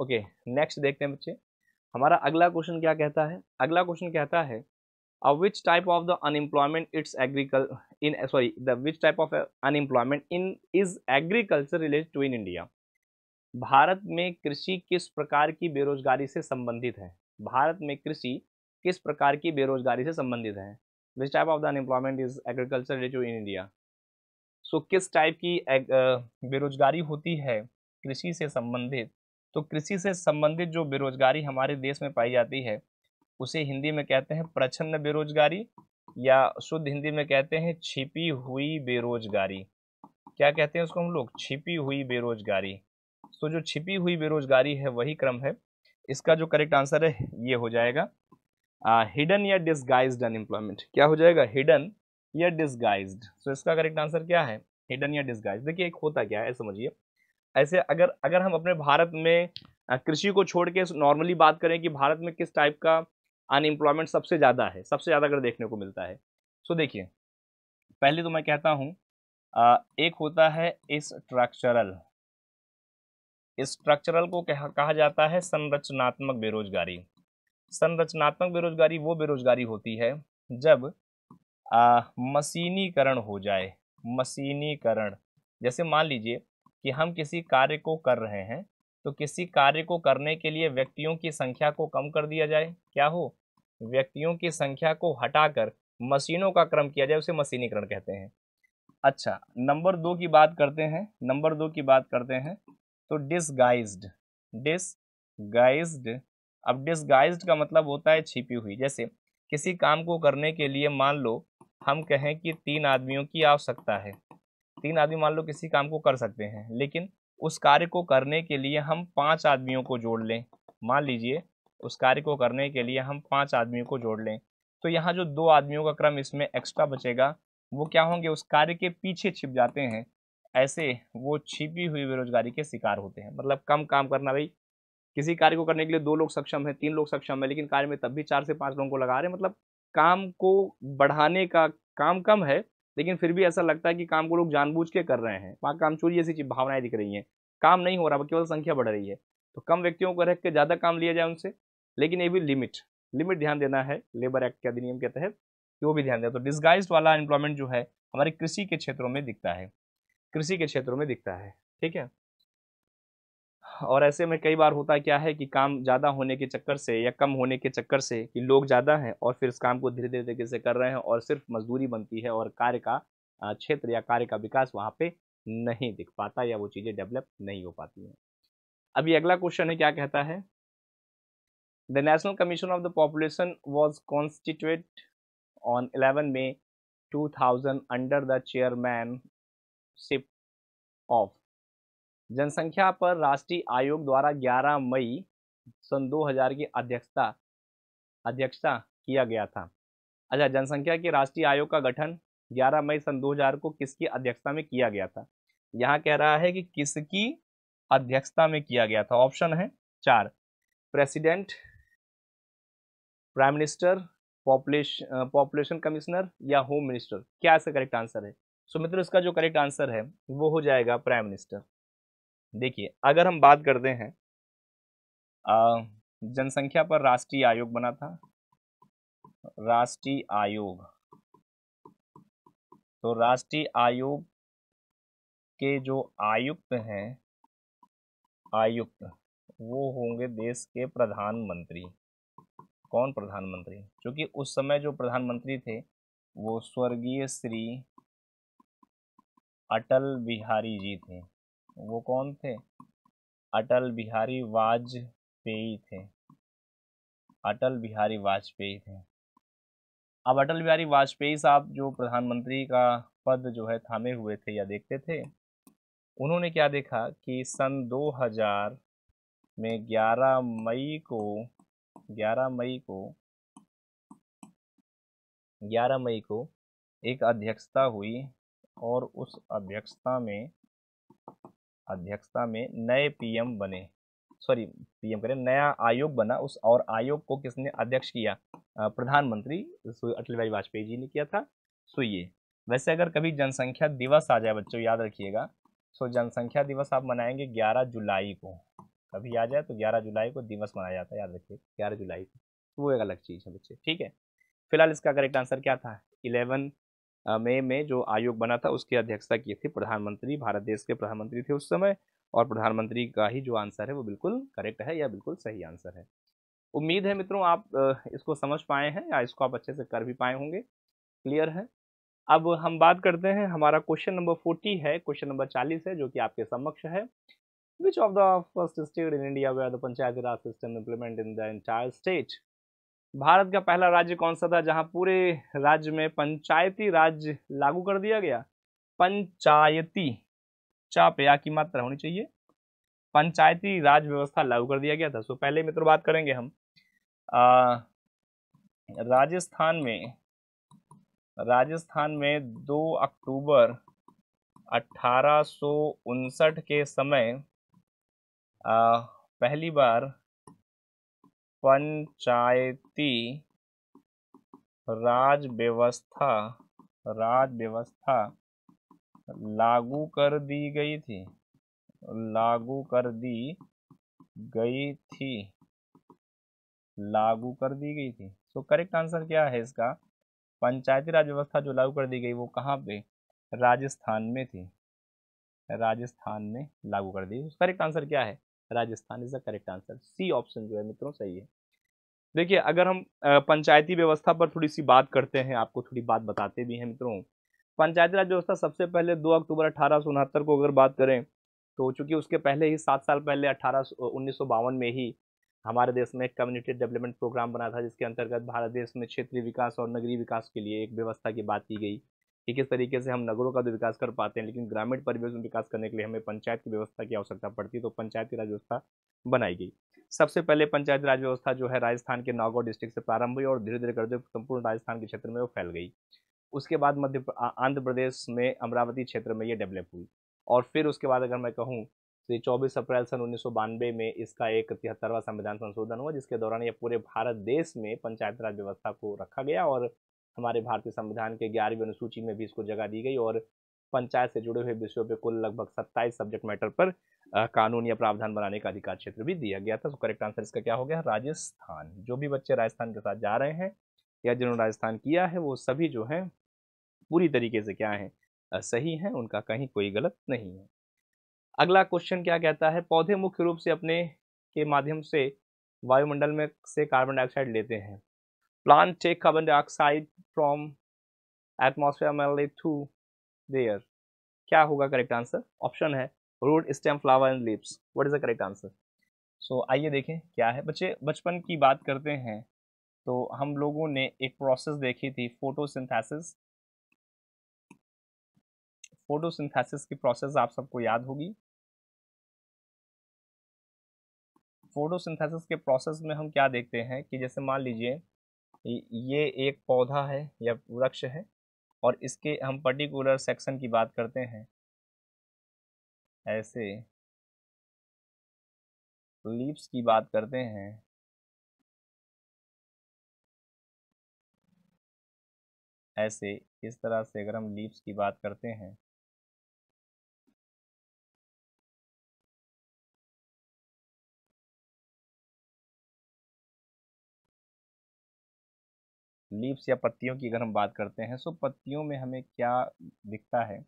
ओके नेक्स्ट देखते हैं बच्चे हमारा अगला क्वेश्चन क्या कहता है अगला क्वेश्चन कहता है uh, which type of the unemployment it's agriculture in sorry the which type of unemployment uh, unemployment in is agriculture related to in india Bharat में कृषि किस प्रकार की बेरोजगारी से संबंधित है भारत में कृषि किस प्रकार की बेरोजगारी से संबंधित है which type of the unemployment is agriculture related in India so किस टाइप की बेरोजगारी होती है कृषि से संबंधित तो कृषि से संबंधित जो बेरोजगारी हमारे देश में पाई जाती है उसे हिंदी में कहते हैं प्रछन्न बेरोजगारी या शुद्ध हिंदी में कहते हैं छिपी हुई बेरोजगारी क्या कहते हैं उसको हम लोग छिपी हुई बेरोजगारी तो जो छिपी हुई बेरोजगारी है वही क्रम है इसका जो करेक्ट आंसर है ये हो जाएगा हिडन या डिस्गाइज अनएम्प्लॉयमेंट क्या हो जाएगा हिडन या डिस्गाइज सो तो इसका करेक्ट आंसर क्या है हिडन या डिस्गाइज देखिए एक होता क्या है समझिए ऐसे अगर अगर हम अपने भारत में कृषि को छोड़ के नॉर्मली बात करें कि भारत में किस टाइप का अनएम्प्लॉयमेंट सबसे ज़्यादा है सबसे ज़्यादा अगर देखने को मिलता है सो देखिए पहले तो मैं कहता हूँ एक होता है स्ट्रक्चरल स्ट्रक्चरल को कह, कहा जाता है संरचनात्मक बेरोजगारी संरचनात्मक बेरोजगारी वो बेरोजगारी होती है जब मशीनीकरण हो जाए मशीनीकरण जैसे मान लीजिए कि हम किसी कार्य को कर रहे हैं तो किसी कार्य को करने के लिए व्यक्तियों की संख्या को कम कर दिया जाए क्या हो व्यक्तियों की संख्या को हटाकर मशीनों का क्रम किया जाए उसे मशीनीकरण कहते हैं अच्छा नंबर दो की बात करते हैं नंबर दो की बात करते हैं तो डिसगाइज्ड डिसगाइज्ड अब डिसगाइज्ड का मतलब होता है छिपी हुई जैसे किसी काम को करने के लिए मान लो हम कहें कि तीन आदमियों की आवश्यकता है तीन आदमी मान लो किसी काम को कर सकते हैं लेकिन उस कार्य को करने के लिए हम पांच आदमियों को जोड़ लें मान लीजिए उस कार्य को करने के लिए हम पांच आदमियों को जोड़ लें तो यहाँ जो दो आदमियों का क्रम इसमें एक्स्ट्रा बचेगा वो क्या होंगे उस कार्य के पीछे छिप जाते हैं ऐसे वो छिपी हुई बेरोजगारी के शिकार होते हैं मतलब कम काम करना भाई किसी कार्य को करने के लिए दो लोग सक्षम हैं तीन लोग सक्षम है लेकिन कार्य में तब भी चार से पाँच लोगों को लगा रहे हैं मतलब काम को बढ़ाने का काम कम है लेकिन फिर भी ऐसा लगता है कि काम को लोग जानबूझ के कर रहे हैं वहाँ चोरी ऐसी भावनाएं दिख रही हैं काम नहीं हो रहा केवल संख्या बढ़ रही है तो कम व्यक्तियों को रख के ज़्यादा काम लिया जाए उनसे लेकिन ये भी लिमिट लिमिट ध्यान देना है लेबर एक्ट के अधिनियम के तहत वो भी ध्यान दें तो डिस्गाइज वाला एम्प्लॉयमेंट जो है हमारे कृषि के क्षेत्रों में दिखता है कृषि के क्षेत्रों में दिखता है ठीक है और ऐसे में कई बार होता क्या है कि काम ज़्यादा होने के चक्कर से या कम होने के चक्कर से कि लोग ज़्यादा हैं और फिर इस काम को धीरे धीरे तरीके से कर रहे हैं और सिर्फ मजदूरी बनती है और कार्य का क्षेत्र या कार्य का विकास वहाँ पे नहीं दिख पाता या वो चीज़ें डेवलप नहीं हो पाती हैं अभी अगला क्वेश्चन है क्या कहता है the national commission of the population was constitute on eleven May 2000 the chairman chairmanship of जनसंख्या पर राष्ट्रीय आयोग द्वारा 11 मई सन 2000 की अध्यक्षता अध्यक्षता किया गया था अच्छा जनसंख्या के राष्ट्रीय आयोग का गठन 11 मई सन 2000 को किसकी अध्यक्षता में किया गया था यहाँ कह रहा है कि किसकी अध्यक्षता में किया गया था ऑप्शन है चार president prime minister population population commissioner या होम मिनिस्टर क्या इसका करेक्ट आंसर है सो so, इसका जो करेक्ट आंसर है वो हो जाएगा प्राइम मिनिस्टर देखिए अगर हम बात करते हैं जनसंख्या पर राष्ट्रीय आयोग बना था राष्ट्रीय आयोग तो राष्ट्रीय आयोग के जो आयुक्त हैं आयुक्त वो होंगे देश के प्रधानमंत्री कौन प्रधानमंत्री क्योंकि उस समय जो प्रधानमंत्री थे वो स्वर्गीय श्री अटल बिहारी जी थे वो कौन थे अटल बिहारी वाजपेयी थे अटल बिहारी वाजपेयी थे अब अटल बिहारी वाजपेयी साहब जो प्रधानमंत्री का पद जो है थामे हुए थे या देखते थे उन्होंने क्या देखा कि सन 2000 में 11 मई को 11 मई को 11 मई को एक अध्यक्षता हुई और उस अध्यक्षता में अध्यक्षता में नए पीएम बने सॉरी पीएम करें नया आयोग बना उस और आयोग को किसने अध्यक्ष किया प्रधानमंत्री अटल बिहारी वाजपेयी जी ने किया था सो ये वैसे अगर कभी जनसंख्या दिवस आ जाए बच्चों याद रखिएगा सो जनसंख्या दिवस आप मनाएंगे ग्यारह जुलाई को कभी आ जाए तो ग्यारह जुलाई को दिवस मनाया जाता है याद रखिए ग्यारह जुलाई को वो एक अलग चीज़ है बच्चे ठीक है फिलहाल इसका करेक्ट आंसर क्या था इलेवन मई में जो आयोग बना था उसकी अध्यक्षता की थी प्रधानमंत्री भारत देश के प्रधानमंत्री थे उस समय और प्रधानमंत्री का ही जो आंसर है वो बिल्कुल करेक्ट है या बिल्कुल सही आंसर है उम्मीद है मित्रों आप इसको समझ पाए हैं या इसको आप अच्छे से कर भी पाए होंगे क्लियर है अब हम बात करते हैं हमारा क्वेश्चन नंबर फोर्टी है क्वेश्चन नंबर चालीस है जो कि आपके समक्ष है which of the first state in India where the panchayati raj system implement in the entire state Bharat का पहला राज्य कौन सा था जहां पूरे राज्य में पंचायती राज लागू कर दिया गया पंचायती चा पे आ की मात्रा होनी चाहिए पंचायती राज व्यवस्था लागू कर दिया गया था सो पहले मित्रों बात करेंगे हम आ, राजस्थान में राजस्थान में 2 अक्टूबर अठारह के समय आ, पहली बार पंचायती राज व्यवस्था राज व्यवस्था लागू कर दी गई थी लागू कर दी गई थी लागू कर दी गई थी सो करेक्ट आंसर क्या है इसका पंचायती राज व्यवस्था जो लागू कर दी गई वो कहाँ पे राजस्थान में थी राजस्थान में लागू कर दी करेक्ट आंसर क्या है Rajasthan is the correct answer C option जो है मित्रों सही है देखिए अगर हम पंचायती व्यवस्था पर थोड़ी सी बात करते हैं आपको थोड़ी बात बताते भी हैं मित्रों पंचायती राज व्यवस्था सबसे पहले दो अक्टूबर अठारह को अगर बात करें तो चूँकि उसके पहले ही सात साल पहले अठारह उन्नीस में ही हमारे देश में एक कम्युनिटी डेवलपमेंट प्रोग्राम बना था जिसके अंतर्गत भारत देश में क्षेत्रीय विकास और नगरीय विकास के लिए एक व्यवस्था की बात की गई कि किस तरीके से हम नगरों का तो विकास कर पाते हैं लेकिन ग्रामीण परिवेश में विकास करने के लिए हमें पंचायत की व्यवस्था की आवश्यकता पड़ती है तो पंचायती राज व्यवस्था बनाई गई सबसे पहले पंचायती राज व्यवस्था जो है राजस्थान के नागौर डिस्ट्रिक्ट से प्रारंभ हुई और धीरे धीरे करते संपूर्ण राजस्थान के क्षेत्र में वो फैल गई उसके बाद मध्य आंध्र प्रदेश में अमरावती क्षेत्र में ये डेवलप हुई और फिर उसके बाद अगर मैं कहूँ तो ये चौबीस अप्रैल सन उन्नीस में इसका एक तिहत्तरवा संविधान संशोधन हुआ जिसके दौरान ये पूरे भारत देश में पंचायत राज व्यवस्था को रखा गया और हमारे भारतीय संविधान के ग्यारहवीं अनुसूची में भी इसको जगह दी गई और पंचायत से जुड़े हुए विषयों पर कुल लगभग सत्ताईस सब्जेक्ट मैटर पर कानून या प्रावधान बनाने का अधिकार क्षेत्र भी दिया गया था तो करेक्ट आंसर इसका क्या हो गया राजस्थान जो भी बच्चे राजस्थान के साथ जा रहे हैं या जिन्होंने राजस्थान किया है वो सभी जो हैं पूरी तरीके से क्या हैं सही हैं उनका कहीं कोई गलत नहीं है अगला क्वेश्चन क्या कहता है पौधे मुख्य रूप से अपने के माध्यम से वायुमंडल में से कार्बन डाइऑक्साइड लेते हैं plant take carbon dioxide from atmosphere mainly to there क्या होगा करेक्ट आंसर ऑप्शन है root stem flower and leaves what is the correct answer so आइए देखें क्या है बच्चे बचपन की बात करते हैं तो हम लोगों ने एक प्रोसेस देखी थी फोटोसिंथेसिस फोटोसिंथेसिस की प्रोसेस आप सबको याद होगी फोटोसिंथेसिस के प्रोसेस में हम क्या देखते हैं कि जैसे मान लीजिए ये एक पौधा है या वृक्ष है और इसके हम पर्टिकुलर सेक्शन की बात करते हैं ऐसे लीव्स की बात करते हैं ऐसे इस तरह से अगर हम लीव्स की बात करते हैं लीव्स या पत्तियों की अगर हम बात करते हैं सो पत्तियों में हमें क्या दिखता है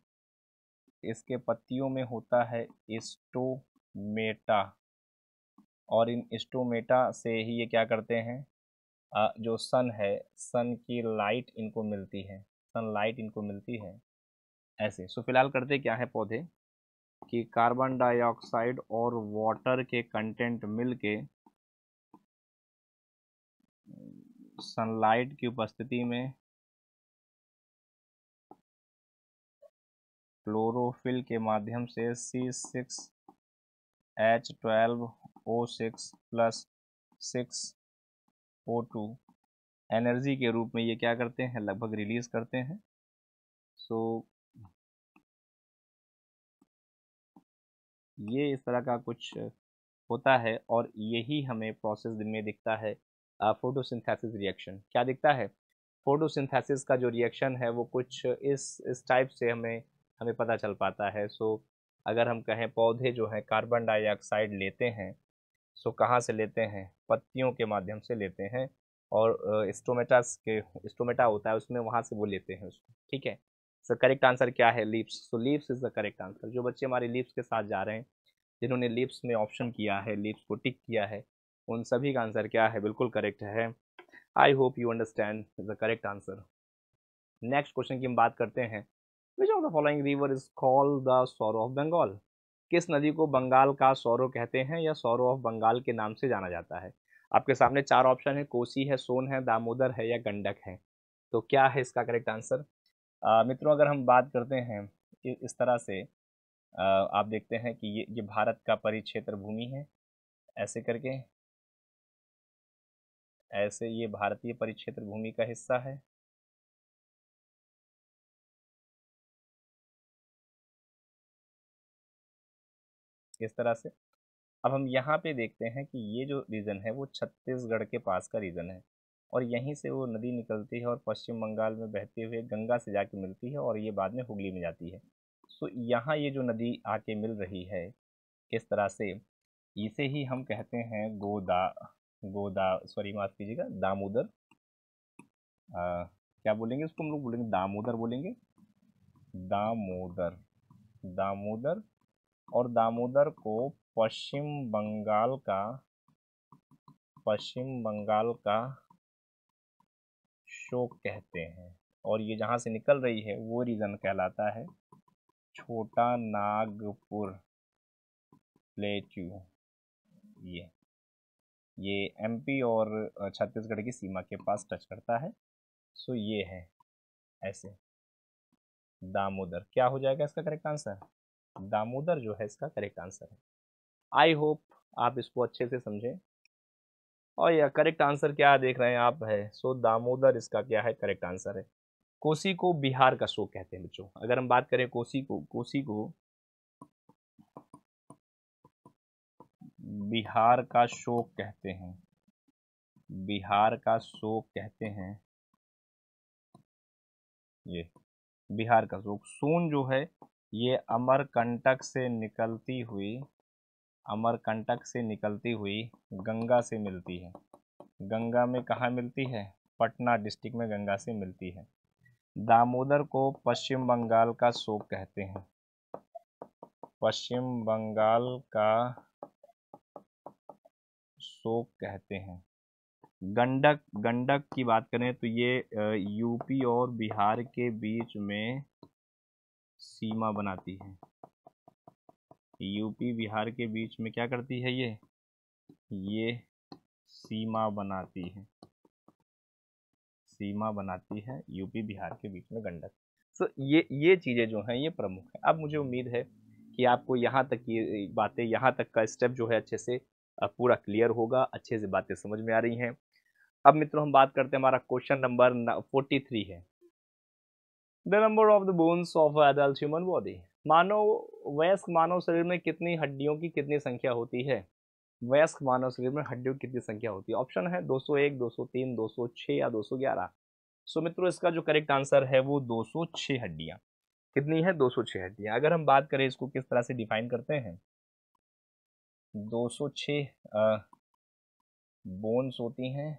इसके पत्तियों में होता है इस्टोमेटा और इन इस्टोमेटा से ही ये क्या करते हैं जो सन है सन की लाइट इनको मिलती है सन लाइट इनको मिलती है ऐसे सो फिलहाल करते क्या है पौधे कि कार्बन डाइऑक्साइड और वाटर के कंटेंट मिलके सनलाइट की उपस्थिति में क्लोरोफिल के माध्यम से C six H twelve O six plus six O two energy के रूप में ये क्या करते हैं लगभग रिलीज़ करते हैं सो so, ये इस तरह का कुछ होता है और यही हमें प्रोसेस दिन में दिखता है फोटोसिंथेसिस रिएक्शन क्या दिखता है फोटोसिंथेसिस का जो रिएक्शन है वो कुछ इस इस टाइप से हमें हमें पता चल पाता है सो so, अगर हम कहें पौधे जो हैं कार्बन डाइऑक्साइड लेते हैं सो so, कहाँ से लेते हैं पत्तियों के माध्यम से लेते हैं और इस्टोमेटास के स्टोमेटा होता है उसमें वहाँ से वो लेते हैं उसको ठीक है सो करेक्ट आंसर क्या है leaves so leaves is the correct answer जो बच्चे हमारे लीप्स के साथ जा रहे हैं जिन्होंने लीप्स में ऑप्शन किया है लीप्स को टिक किया है उन सभी का आंसर क्या है बिल्कुल करेक्ट है I hope you understand the correct answer next question की हम बात करते हैं which of the following river is call the sorrow of Bengal किस नदी को बंगाल का सौरव कहते हैं या सौरव ऑफ बंगाल के नाम से जाना जाता है आपके सामने चार ऑप्शन है कोसी है सोन है दामोदर है या गंडक है तो क्या है इसका करेक्ट आंसर मित्रों अगर हम बात करते हैं इस तरह से आ, आप देखते हैं कि ये ये भारत का परिक्षेत्र भूमि है ऐसे करके ऐसे ये भारतीय परिक्षेत्र भूमि का हिस्सा है इस तरह से अब हम यहाँ पे देखते हैं कि ये जो रीजन है वो छत्तीसगढ़ के पास का रीजन है और यहीं से वो नदी निकलती है और पश्चिम बंगाल में बहते हुए गंगा से जाके मिलती है और ये बाद में हुगली में जाती है सो यहाँ ये जो नदी आके मिल रही है इस तरह से इसे ही हम कहते हैं गोदा गोदा सॉरी माफ कीजिएगा दामोदर क्या बोलेंगे उसको हम लोग बोलेंगे दामोदर बोलेंगे दामोदर दामोदर और दामोदर को पश्चिम बंगाल का पश्चिम बंगाल का शोक कहते हैं और ये जहाँ से निकल रही है वो रीज़न कहलाता है छोटा नागपुर प्लेट्यू ये ये एमपी और छत्तीसगढ़ की सीमा के पास टच करता है सो ये है ऐसे दामोदर क्या हो जाएगा इसका करेक्ट आंसर दामोदर जो है इसका करेक्ट आंसर है आई होप आप इसको अच्छे से समझें और यह करेक्ट आंसर क्या देख रहे हैं आप है सो दामोदर इसका क्या है करेक्ट आंसर है कोसी को बिहार का शोक कहते हैं बच्चों अगर हम बात करें कोसी को कोसी को बिहार का शोक कहते हैं बिहार का शोक कहते हैं ये बिहार का शोक सोन जो है ये अमरकंटक से निकलती हुई अमरकंटक से निकलती हुई गंगा से मिलती है गंगा में कहाँ मिलती है पटना डिस्ट्रिक्ट में गंगा से मिलती है दामोदर को पश्चिम बंगाल का शोक कहते हैं पश्चिम बंगाल का सोप कहते हैं गंडक गंडक की बात करें तो ये यूपी और बिहार के बीच में सीमा बनाती है यूपी बिहार के बीच में क्या करती है ये ये सीमा बनाती है सीमा बनाती है यूपी बिहार के बीच में गंडक सो so, ये ये चीज़ें जो हैं ये प्रमुख हैं अब मुझे उम्मीद है कि आपको यहाँ तक ये बातें यहाँ तक का स्टेप जो है अच्छे से पूरा क्लियर होगा अच्छे से बातें समझ में आ रही हैं अब मित्रों हम बात करते हैं हमारा क्वेश्चन नंबर फोर्टी थ्री है the number of the bones of adult human body मानव वयस्क मानव शरीर में कितनी हड्डियों की कितनी संख्या होती है वयस्क मानव शरीर में हड्डियों की कितनी संख्या होती है ऑप्शन है 201, 203, 206 या 211। सो so, मित्रों इसका जो करेक्ट आंसर है वो 206 हड्डियाँ कितनी है 206 हड्डियाँ अगर हम बात करें इसको किस तरह से डिफाइन करते हैं 206 बोन्स होती हैं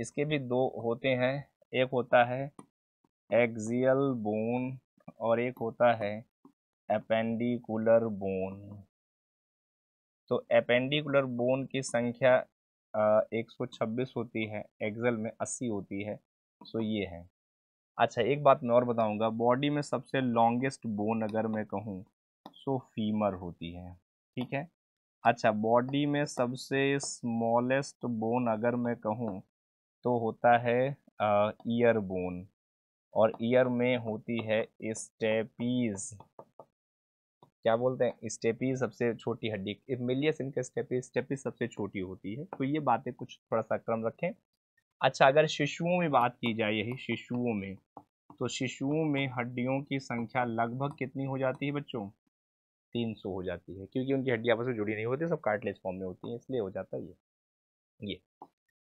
इसके भी दो होते हैं एक होता है एक्सियल बोन और एक होता है अपेंडिकुलर बोन तो अपेंडिकुलर बोन की संख्या सौ 126 होती है एक्सल में 80 होती है सो ये है अच्छा एक बात मैं और बताऊंगा बॉडी में सबसे लॉन्गेस्ट बोन अगर मैं कहूँ सो फीमर होती है ठीक है अच्छा बॉडी में सबसे स्मॉलेस्ट बोन अगर मैं कहूँ तो होता है ईयर बोन और ईयर में होती है स्टेपीज क्या बोलते हैं स्टेपीज सबसे छोटी हड्डी मिलियस इनके स्टेपीज स्टेपीज सबसे छोटी होती है तो ये बातें कुछ थोड़ा सा क्रम रखें अच्छा अगर शिशुओं में बात की जाए यही शिशुओं में तो शिशुओं में हड्डियों की संख्या लगभग कितनी हो जाती है बच्चों तीन सौ हो जाती है क्योंकि उनकी हड्डी आपस में जुड़ी नहीं होती सब कार्टलेज फॉर्म में होती है इसलिए हो जाता है ये ये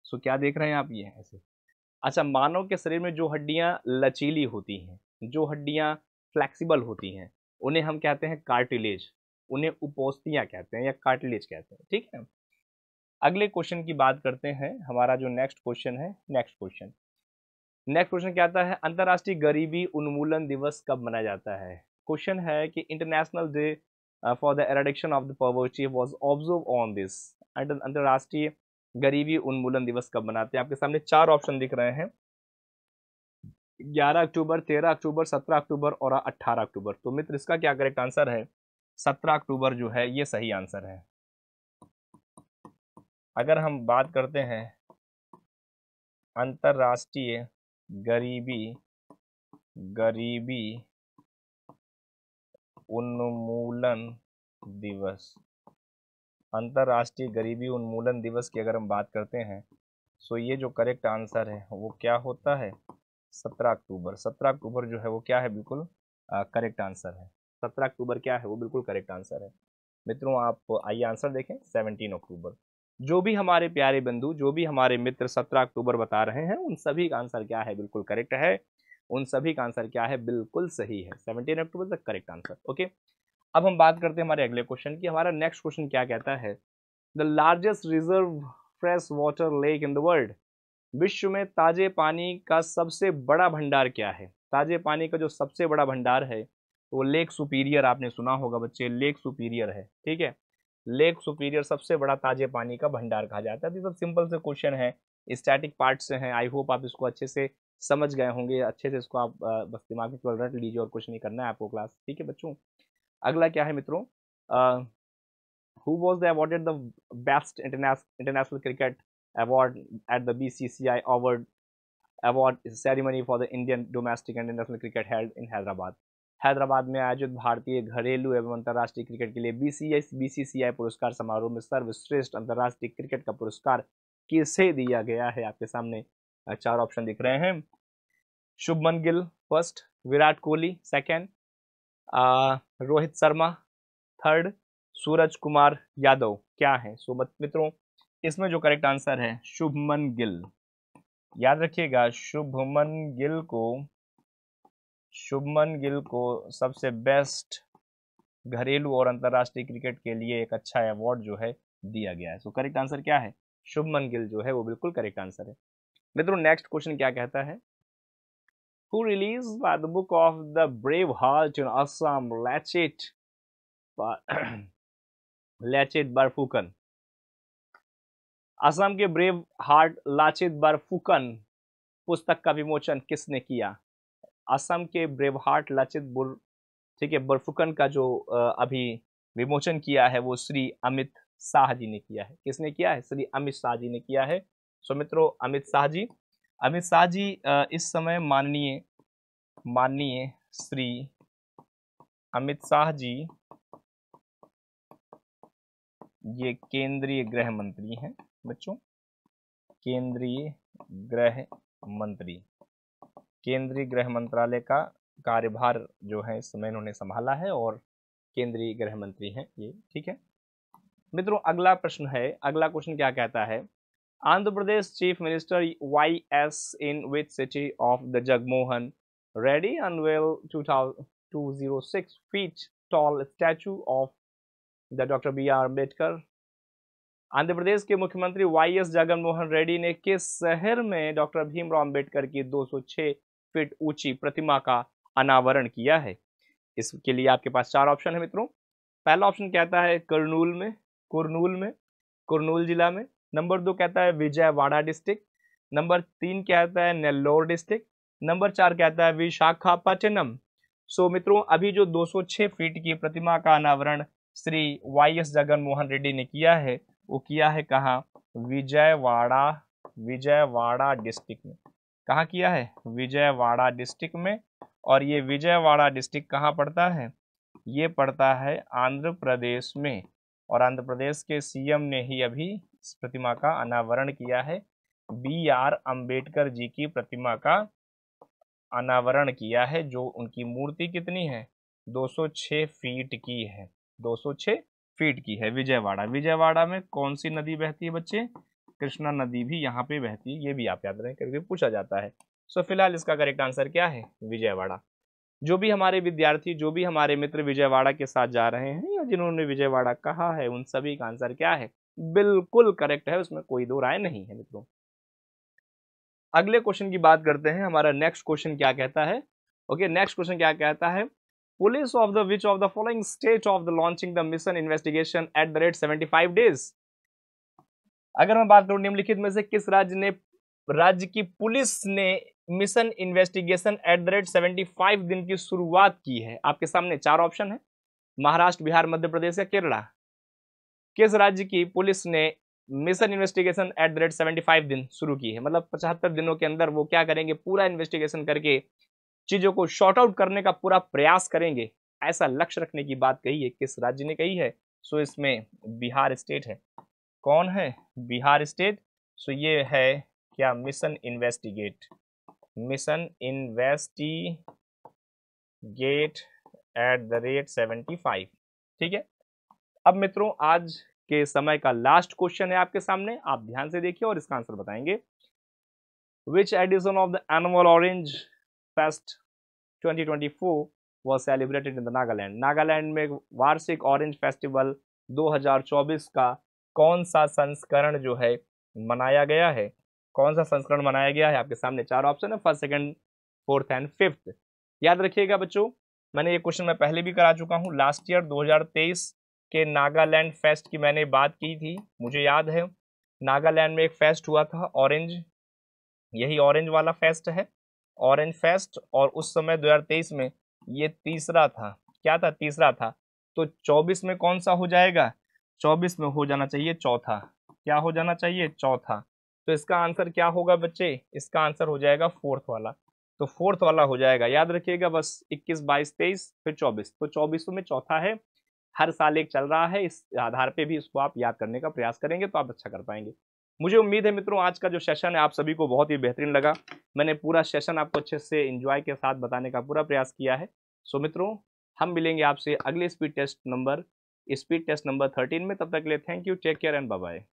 सो क्या देख रहे हैं आप ये ऐसे अच्छा मानव के शरीर में जो हड्डियाँ लचीली होती हैं जो हड्डियाँ फ्लैक्सीबल होती हैं उन्हें हम कहते हैं कार्टिलेज उन्हें उपोस्तियाँ कहते हैं या कार्टिलेज कहते हैं ठीक है अगले क्वेश्चन की बात करते हैं हमारा जो नेक्स्ट क्वेश्चन है नेक्स्ट क्वेश्चन नेक्स्ट क्वेश्चन क्या आता है अंतर्राष्ट्रीय गरीबी उन्मूलन दिवस कब मनाया जाता है क्वेश्चन है कि international day for the eradication of the poverty was observe on this अंतर्राष्ट्रीय गरीबी उन्मूलन दिवस कब मनाते हैं आपके सामने चार ऑप्शन दिख रहे हैं 11 अक्टूबर 13 अक्टूबर 17 अक्टूबर और 18 अक्टूबर तो मित्र इसका क्या करेक्ट आंसर है 17 अक्टूबर जो है ये सही आंसर है अगर हम बात करते हैं अंतर्राष्ट्रीय गरीबी गरीबी उन्मूलन दिवस अंतर्राष्ट्रीय गरीबी उन्मूलन दिवस की अगर हम बात करते हैं सो तो ये जो करेक्ट आंसर है वो क्या होता है सत्रह अक्टूबर सत्रह अक्टूबर जो है वो क्या है बिल्कुल करेक्ट आंसर है सत्रह अक्टूबर क्या है वो बिल्कुल करेक्ट आंसर है मित्रों आप आइए आंसर देखें सेवनटीन अक्टूबर जो भी हमारे प्यारे बंधु जो भी हमारे मित्र सत्रह अक्टूबर बता रहे हैं उन सभी का आंसर क्या है बिल्कुल करेक्ट है उन सभी का आंसर क्या है बिल्कुल सही है seventeen October the correct answer okay अब हम बात करते हैं हमारे अगले क्वेश्चन की हमारा नेक्स्ट क्वेश्चन क्या कहता है the largest reserve fresh water lake in the world विश्व में ताजे पानी का सबसे बड़ा भंडार क्या है ताजे पानी का जो सबसे बड़ा भंडार है वो लेक सुपीरियर आपने सुना होगा बच्चे लेक सुपीरियर है ठीक है लेक सुपीरियर सबसे बड़ा ताजे पानी का भंडार कहा जाता है तो ये सब सिंपल से क्वेश्चन है स्टैटिक पार्ट्स हैं आई होप आप इसको अच्छे से समझ गए होंगे अच्छे से इसको आप बस दिमाग में केवल रट लीजिए और कुछ नहीं करना है आपको क्लास ठीक है बच्चों अगला क्या है मित्रों who was the awarded the best international cricket award at the B C C I award award ceremony for the Indian domestic international cricket held in Hyderabad Hyderabad में आयोजित भारतीय घरेलू एवं अंतर्राष्ट्रीय क्रिकेट के लिए बी सी आई पुरस्कार समारोह में सर्वश्रेष्ठ अंतर्राष्ट्रीय क्रिकेट का पुरस्कार किसे दिया गया है आपके सामने चार ऑप्शन दिख रहे हैं Shubman Gill first Virat Kohli second Rohit Sharma third Suraj Kumar Yadav क्या है सो मत मित्रों इसमें जो करेक्ट आंसर है शुभमन गिल याद रखिएगा शुभमन गिल को शुभमन गिल को सबसे बेस्ट घरेलू और अंतर्राष्ट्रीय क्रिकेट के लिए एक अच्छा अवार्ड जो है दिया गया है सो करेक्ट आंसर क्या है शुभमन गिल जो है वो बिल्कुल करेक्ट आंसर है मित्रों नेक्स्ट क्वेश्चन क्या कहता है who released by the book of the Braveheart in Assam, लैचेट [clears throat] Lachit Barfukan. Assam के ब्रेव हार्ट लाचित बर्फुकन पुस्तक का विमोचन किसने किया असम के ब्रेव हार्ट लाचित बुर ठीक है बरफुकन का जो अभी विमोचन किया है वो श्री अमित शाह जी ने किया है किसने किया है श्री अमित शाह जी ने किया है सो मित्रों अमित शाह जी अमित शाह जी इस समय माननीय माननीय श्री अमित शाह जी ये केंद्रीय गृह मंत्री हैं बच्चों केंद्रीय गृह मंत्री केंद्रीय गृह मंत्रालय का कार्यभार जो है इस समय इन्होंने संभाला है और केंद्रीय गृह मंत्री हैं ये ठीक है मित्रों अगला प्रश्न है अगला क्वेश्चन क्या कहता है Andhra Pradesh chief minister Y S in which city of the Jaganmohan Reddy unveil two two feet tall statue of the doctor B R Ambedkar Andhra Pradesh के मुख्यमंत्री वाई एस जगनमोहन रेड्डी ने किस शहर में डॉक्टर भीमराव अंबेडकर की 206 फीट ऊंची प्रतिमा का अनावरण किया है इसके लिए आपके पास चार ऑप्शन है मित्रों पहला ऑप्शन कहता है कर्नूल में कुरनूल में कुरनूल जिला में नंबर दो कहता है विजयवाड़ा डिस्ट्रिक्ट नंबर तीन कहता है नेल्लोर डिस्ट्रिक्ट नंबर चार कहता है विशाखापट्टनम सो मित्रों अभी जो 206 फीट की प्रतिमा का अनावरण श्री वाई एस जगन मोहन रेड्डी ने किया है वो किया है कहाँ विजयवाड़ा विजयवाड़ा डिस्ट्रिक्ट में कहाँ किया है विजयवाड़ा डिस्ट्रिक्ट में और ये विजयवाड़ा डिस्ट्रिक्ट कहाँ पड़ता है ये पड़ता है आंध्र प्रदेश में और आंध्र प्रदेश के सीएम ने ही अभी इस प्रतिमा का अनावरण किया है बी आर अम्बेडकर जी की प्रतिमा का अनावरण किया है जो उनकी मूर्ति कितनी है 206 फीट की है 206 फीट की है विजयवाड़ा विजयवाड़ा में कौन सी नदी बहती है बच्चे कृष्णा नदी भी यहाँ पे बहती है ये भी आप याद रहे कभी पूछा जाता है सो so, फिलहाल इसका करेक्ट आंसर क्या है विजयवाड़ा जो भी हमारे विद्यार्थी जो भी हमारे मित्र विजयवाड़ा के साथ जा रहे हैं या जिन्होंने विजयवाड़ा कहा है उन सभी का आंसर क्या है बिल्कुल करेक्ट है उसमें कोई दो राय नहीं है मित्रों अगले क्वेश्चन की बात करते हैं हमारा नेक्स्ट क्वेश्चन क्या कहता है ओके नेक्स्ट क्वेश्चन क्या कहता है police of the which of the following state of the launching the mission investigation at the rate seventy five days अगर मैं बात करूं निम्नलिखित में से किस राज्य ने राज्य की पुलिस ने mission investigation at the rate seventy five दिन की शुरुआत की है आपके सामने चार ऑप्शन है महाराष्ट्र बिहार मध्य प्रदेश या केरला किस राज्य की पुलिस ने mission investigation at the rate seventy five दिन शुरू की है मतलब पचहत्तर दिनों के अंदर वो क्या करेंगे पूरा इन्वेस्टिगेशन करके चीज़ों को शॉर्ट आउट करने का पूरा प्रयास करेंगे ऐसा लक्ष्य रखने की बात कही है किस राज्य ने कही है सो इसमें बिहार स्टेट है कौन है बिहार स्टेट सो ये है क्या mission investigate mission investigate at the rate seventy five ठीक है अब मित्रों आज के समय का लास्ट क्वेश्चन है आपके सामने आप ध्यान से देखिए और इसका आंसर बताएंगे which edition of the annual orange fest 2024 was celebrated in the Nagaland Nagaland में वार्षिक ऑरेंज फेस्टिवल 2024 का कौन सा संस्करण जो है मनाया गया है कौन सा संस्करण बनाया गया है आपके सामने चार ऑप्शन है first second fourth and fifth याद रखिएगा बच्चों मैंने ये क्वेश्चन मैं पहले भी करा चुका हूँ लास्ट ईयर 2023 के नागालैंड फेस्ट की मैंने बात की थी मुझे याद है नागालैंड में एक फेस्ट हुआ था ऑरेंज यही ऑरेंज वाला फेस्ट है ऑरेंज फेस्ट और उस समय 2023 में ये तीसरा था क्या था तीसरा था तो 24 में कौन सा हो जाएगा 24 में हो जाना चाहिए चौथा क्या हो जाना चाहिए चौथा तो इसका आंसर क्या होगा बच्चे इसका आंसर हो जाएगा फोर्थ वाला तो फोर्थ वाला हो जाएगा याद रखिएगा बस 21, 22, 23 फिर 24 तो चौबीसों में चौथा है हर साल एक चल रहा है इस आधार पे भी इसको आप याद करने का प्रयास करेंगे तो आप अच्छा कर पाएंगे मुझे उम्मीद है मित्रों आज का जो सेशन है आप सभी को बहुत ही बेहतरीन लगा मैंने पूरा सेशन आपको अच्छे से इंजॉय के साथ बताने का पूरा प्रयास किया है सो मित्रों हम मिलेंगे आपसे अगले speed test number speed test number thirteen में तब तक के लिए thank you take care and bye